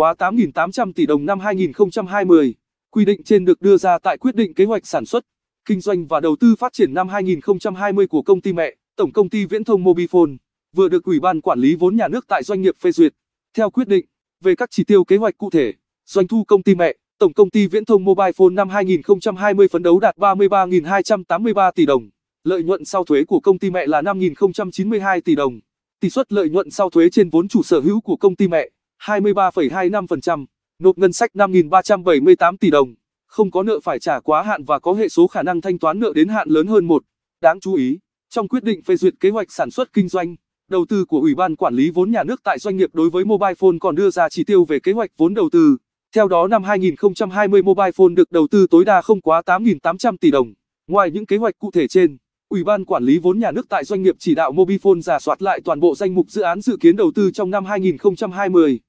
quá 8.800 tỷ đồng năm 2020. Quy định trên được đưa ra tại quyết định kế hoạch sản xuất, kinh doanh và đầu tư phát triển năm 2020 của công ty mẹ, Tổng công ty Viễn thông Mobifone, vừa được Ủy ban quản lý vốn nhà nước tại doanh nghiệp phê duyệt. Theo quyết định về các chỉ tiêu kế hoạch cụ thể, doanh thu công ty mẹ, Tổng công ty Viễn thông Mobifone năm 2020 phấn đấu đạt 33.283 tỷ đồng. Lợi nhuận sau thuế của công ty mẹ là 5.092 tỷ đồng. Tỷ suất lợi nhuận sau thuế trên vốn chủ sở hữu của công ty mẹ 23,25%, nộp ngân sách 5.378 tỷ đồng, không có nợ phải trả quá hạn và có hệ số khả năng thanh toán nợ đến hạn lớn hơn một. Đáng chú ý, trong quyết định phê duyệt kế hoạch sản xuất kinh doanh, đầu tư của Ủy ban Quản lý vốn nhà nước tại doanh nghiệp đối với Mobile Phone còn đưa ra chỉ tiêu về kế hoạch vốn đầu tư. Theo đó năm 2020 Mobile Phone được đầu tư tối đa không quá 8.800 tỷ đồng. Ngoài những kế hoạch cụ thể trên, Ủy ban Quản lý vốn nhà nước tại doanh nghiệp chỉ đạo Mobifone giả soát lại toàn bộ danh mục dự án dự kiến đầu tư trong năm 2020.